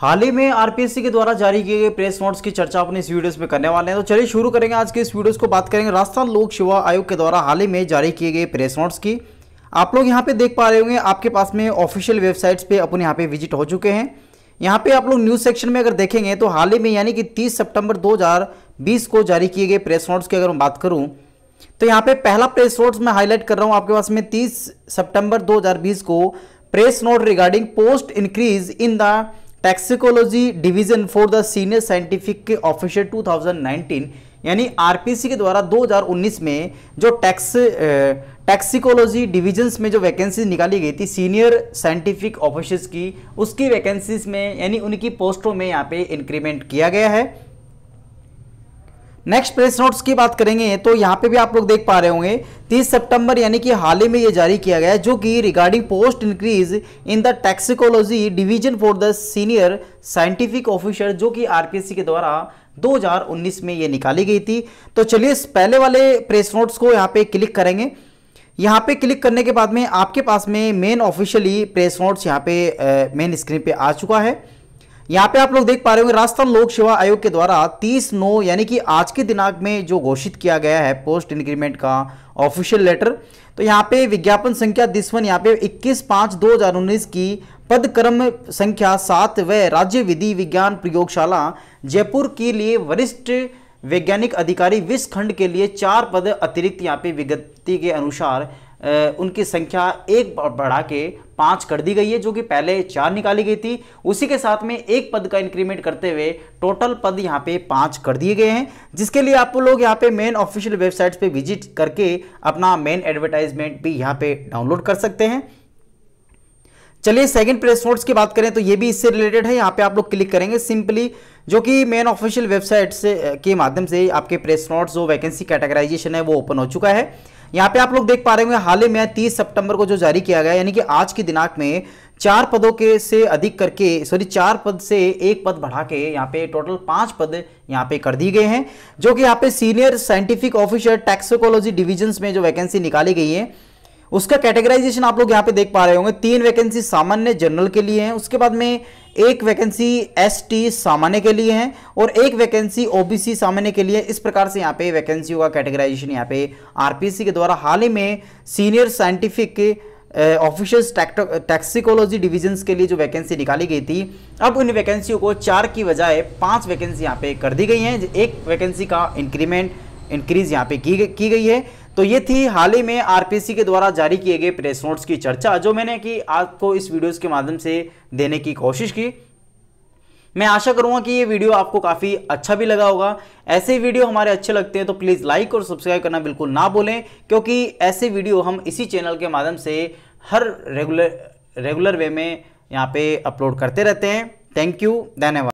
हाल ही में आरपीएससी के द्वारा जारी किए गए प्रेस नोट्स की चर्चा अपने इस वीडियोस में करने वाले हैं तो चलिए शुरू करेंगे आज के इस वीडियोस को बात करेंगे राजस्थान लोक सेवा आयोग के द्वारा हाल ही में जारी किए गए प्रेस नोट्स की आप लोग यहाँ पे देख पा रहे होंगे आपके पास में ऑफिशियल वेबसाइट्स पे अपने यहाँ पे विजिट हो चुके हैं यहाँ पे आप लोग न्यूज सेक्शन में अगर देखेंगे तो हाल ही में यानी कि तीस सेप्टेम्बर दो को जारी किए गए प्रेस नोट्स की अगर मैं बात करूँ तो यहाँ पे पहला प्रेस नोट्स मैं हाईलाइट कर रहा हूँ आपके पास में तीस सेप्टेम्बर दो को press note regarding post increase in the toxicology division for the senior scientific के ऑफिशियल 2019 यानी आरपीसी के द्वारा 2019 में जो टैक्स टैक्सिकोलॉजी डिविजन्स में जो वैकेंसी निकाली गई थी सीनियर साइंटिफिक ऑफिसर्स की उसकी वैकेंसीज में यानी उनकी पोस्टों में यहाँ पे इंक्रीमेंट किया गया है नेक्स्ट प्रेस नोट्स की बात करेंगे तो यहाँ पे भी आप लोग देख पा रहे होंगे 30 सितंबर यानी कि हाल ही में ये जारी किया गया है जो कि regarding post increase in the toxicology division for the senior scientific officer जो कि आरपीएससी के द्वारा 2019 में ये निकाली गई थी तो चलिए इस पहले वाले प्रेस नोट्स को यहाँ पे क्लिक करेंगे यहाँ पे क्लिक करने के बाद में आपके पास में मेन ऑफिशियली प्रेस नोट्स यहाँ पे मेन स्क्रीन पे आ चुका है यहाँ पे आप लोग देख पा रहे होंगे राजस्थान लोक सेवा आयोग के द्वारा 30 नौ यानी कि आज के दिनांक में जो घोषित किया गया है पोस्ट इंक्रीमेंट का ऑफिशियल लेटर तो यहाँ पे विज्ञापन संख्या दिसवन यहाँ पे 21 पाँच 2019 की पद क्रम संख्या सात व राज्य विधि विज्ञान प्रयोगशाला जयपुर के लिए वरिष्ठ वैज्ञानिक अधिकारी विश्व खंड के लिए चार पद अतिरिक्त यहाँ पे विज्ञप्ति के अनुसार उनकी संख्या एक बढ़ा के पाँच कर दी गई है जो कि पहले चार निकाली गई थी उसी के साथ में एक पद का इंक्रीमेंट करते हुए टोटल पद यहाँ पे पाँच कर दिए गए हैं जिसके लिए आप लोग यहाँ पे मेन ऑफिशियल वेबसाइट्स पे विजिट करके अपना मेन एडवर्टाइजमेंट भी यहाँ पे डाउनलोड कर सकते हैं चलिए सेकंड प्रेस नोट्स की बात करें तो ये भी इससे रिलेटेड है यहाँ पे आप लोग क्लिक करेंगे सिंपली जो कि मेन ऑफिशियल वेबसाइट से के माध्यम से आपके प्रेस नोट्स जो वैकेंसी कैटेगराइजेशन है वो ओपन हो चुका है यहाँ पे आप लोग देख पा रहे होंगे हाल ही में 30 सितंबर को जो जारी किया गया यानी कि आज की दिनांक में चार पदों के से अधिक करके सॉरी चार पद से एक पद बढ़ा के यहाँ पे टोटल पांच पद यहाँ पे कर दिए गए हैं जो कि यहाँ पे senior scientific officer toxicology divisions में जो वैकेंसी निकाली गई है उसका कैटेगराइजेशन आप लोग यहाँ पे देख पा रहे होंगे तीन वैकेंसी सामान्य जनरल के लिए हैं उसके बाद में एक वैकेंसी एसटी सामान्य के लिए है और एक वैकेंसी ओबीसी सामान्य के लिए इस प्रकार से यहाँ पे वैकेंसियों का कैटेगराइजेशन यहाँ पे आरपीसी के द्वारा हाल ही में senior scientific official toxicology divisions के लिए जो वैकेंसी निकाली गई थी अब उन वैकेंसियों को चार की बजाय पांच वैकेंसी यहाँ पे कर दी गई हैं एक वैकेंसी का इंक्रीमेंट इंक्रीज यहाँ पे की गई है तो ये थी हाल ही में आरपीसी के द्वारा जारी किए गए प्रेस नोट्स की चर्चा जो मैंने कि आपको इस वीडियोस के माध्यम से देने की कोशिश की मैं आशा करूंगा कि ये वीडियो आपको काफ़ी अच्छा भी लगा होगा ऐसे वीडियो हमारे अच्छे लगते हैं तो प्लीज़ लाइक और सब्सक्राइब करना बिल्कुल ना भूलें क्योंकि ऐसे वीडियो हम इसी चैनल के माध्यम से हर रेगुलर रेगुलर वे में यहाँ पे अपलोड करते रहते हैं थैंक यू धन्यवाद